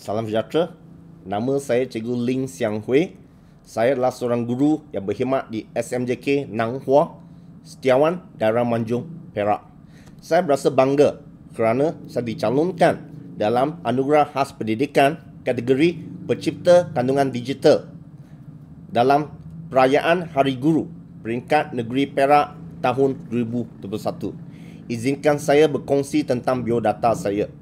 Salam sejahtera. Nama saya Cikgu Ling Siang Hui. Saya adalah seorang guru yang berkhidmat di SMJK Nang Hua, Setiawan, Daerah Manjung, Perak. Saya berasa bangga kerana saya dicalonkan dalam anugerah khas pendidikan kategori pencipta kandungan digital dalam perayaan Hari Guru peringkat negeri Perak tahun 2021. Izinkan saya berkongsi tentang biodata saya.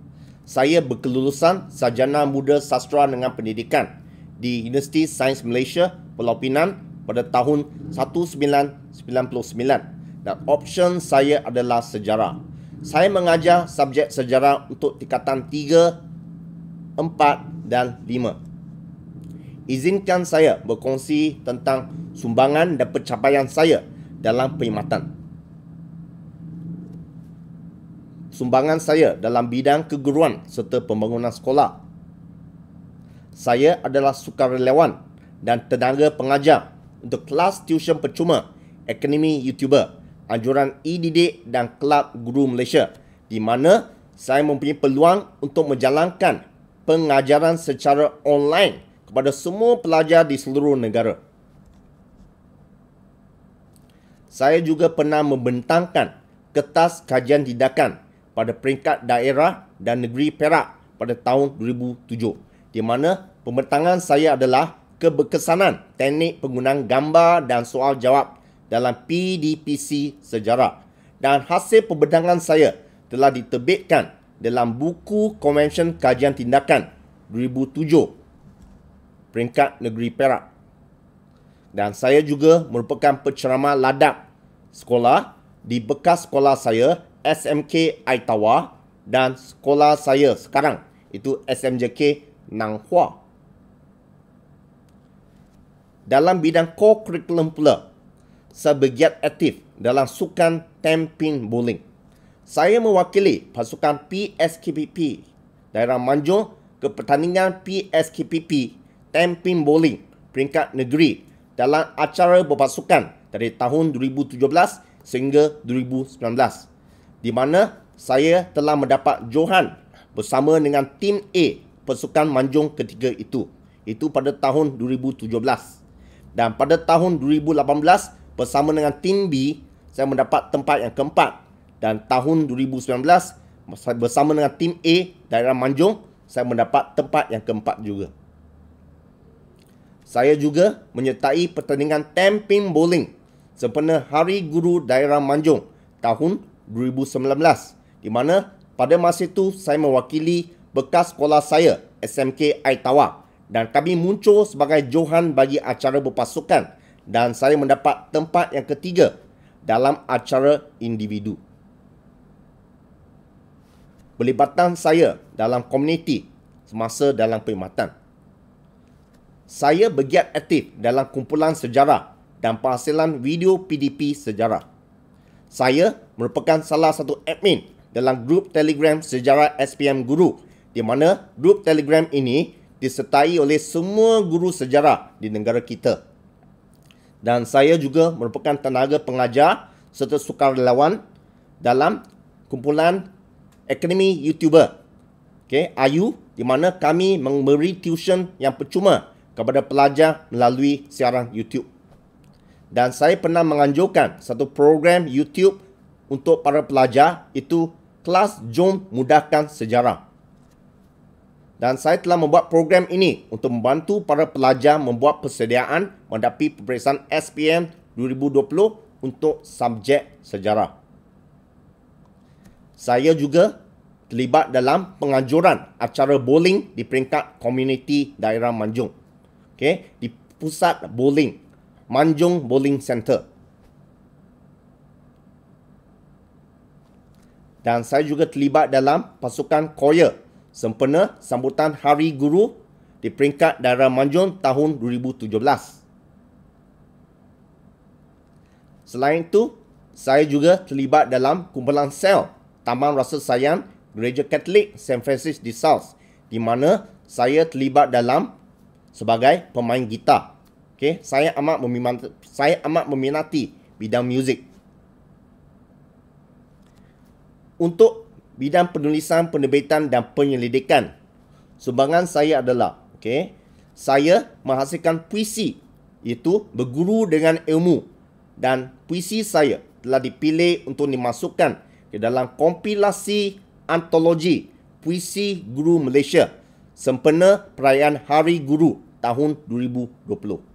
Saya berkelulusan sarjana muda sastra dengan pendidikan di Universiti Sains Malaysia Pulau Pinang pada tahun 1999 dan option saya adalah sejarah. Saya mengajar subjek sejarah untuk tingkatan 3, 4 dan 5. Izinkan saya berkongsi tentang sumbangan dan pencapaian saya dalam perkhidmatan. sumbangan saya dalam bidang keguruan serta pembangunan sekolah. Saya adalah sukarelawan dan tenaga pengajar untuk kelas tuition percuma Akademi YouTuber, anjuran e dan Kelab Guru Malaysia di mana saya mempunyai peluang untuk menjalankan pengajaran secara online kepada semua pelajar di seluruh negara. Saya juga pernah membentangkan kertas kajian tindakan pada peringkat daerah dan negeri Perak pada tahun 2007 di mana pembentangan saya adalah kebekesanan teknik penggunaan gambar dan soal jawab dalam PDPC sejarah dan hasil pembentangan saya telah diterbitkan dalam buku Convention Kajian Tindakan 2007 peringkat negeri Perak dan saya juga merupakan penceramah ladap sekolah di bekas sekolah saya SMK Aitawa dan sekolah saya sekarang itu SMJK Nanghua. Dalam bidang core curriculum pula, saya bergiat aktif dalam sukan tempin bowling. Saya mewakili pasukan PSKPP daerah Manjung ke pertandingan PSKPP tempin bowling peringkat negeri dalam acara berpasukan dari tahun 2017 sehingga 2019 di mana saya telah mendapat Johan bersama dengan tim A pasukan Manjung ketiga itu. Itu pada tahun 2017. Dan pada tahun 2018 bersama dengan tim B saya mendapat tempat yang keempat. Dan tahun 2019 bersama dengan tim A daerah Manjung saya mendapat tempat yang keempat juga. Saya juga menyertai pertandingan Temping Bowling sempena Hari Guru Daerah Manjung tahun 2019. 2019 di mana pada masa itu saya mewakili bekas sekolah saya SMK Aitawa dan kami muncul sebagai Johan bagi acara berpasukan dan saya mendapat tempat yang ketiga dalam acara individu. Pelibatan saya dalam komuniti semasa dalam perkhidmatan. Saya bergiat aktif dalam kumpulan sejarah dan penghasilan video PDP sejarah. Saya merupakan salah satu admin dalam grup Telegram Sejarah SPM Guru di mana grup Telegram ini disertai oleh semua guru sejarah di negara kita. Dan saya juga merupakan tenaga pengajar serta sukarelawan dalam kumpulan Akademi YouTuber okay, Ayu di mana kami memberi tuition yang percuma kepada pelajar melalui siaran YouTube dan saya pernah menganjurkan satu program YouTube untuk para pelajar itu kelas Jom Mudahkan Sejarah. Dan saya telah membuat program ini untuk membantu para pelajar membuat persediaan menghadapi peperiksaan SPM 2020 untuk subjek sejarah. Saya juga terlibat dalam penganjuran acara bowling di peringkat komuniti daerah Manjung. Okay? Di pusat bowling Manjung Bowling Center. Dan saya juga terlibat dalam pasukan Koya sempena sambutan Hari Guru di peringkat daerah Manjung tahun 2017. Selain itu, saya juga terlibat dalam kumpulan sel Taman Rasa Sayang Gereja Katolik St. Francis di South, di mana saya terlibat dalam sebagai pemain gitar. Okay, saya amat meminat saya amat meminati bidang muzik. Untuk bidang penulisan, penerbitan dan penyelidikan. Sumbangan saya adalah, okay, saya menghasilkan puisi itu berguru dengan ilmu dan puisi saya telah dipilih untuk dimasukkan ke dalam kompilasi antologi Puisi Guru Malaysia sempena perayaan Hari Guru tahun 2020.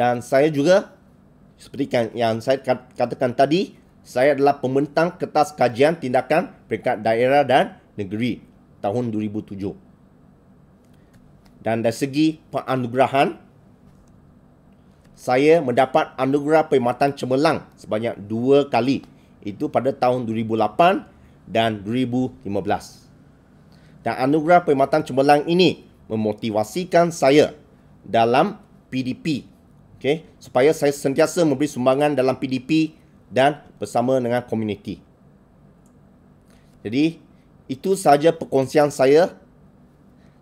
dan saya juga seperti kan yang saya katakan tadi saya adalah pementang kertas kajian tindakan peringkat daerah dan negeri tahun 2007 dan dari segi penganugerahan saya mendapat anugerah perkhidmatan cemerlang sebanyak dua kali itu pada tahun 2008 dan 2015 dan anugerah perkhidmatan cemerlang ini memotivasikan saya dalam PDP Okay. Supaya saya sentiasa memberi sumbangan dalam PDP dan bersama dengan komuniti. Jadi, itu sahaja perkongsian saya.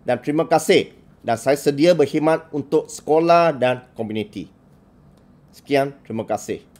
Dan terima kasih. Dan saya sedia berkhidmat untuk sekolah dan komuniti. Sekian, terima kasih.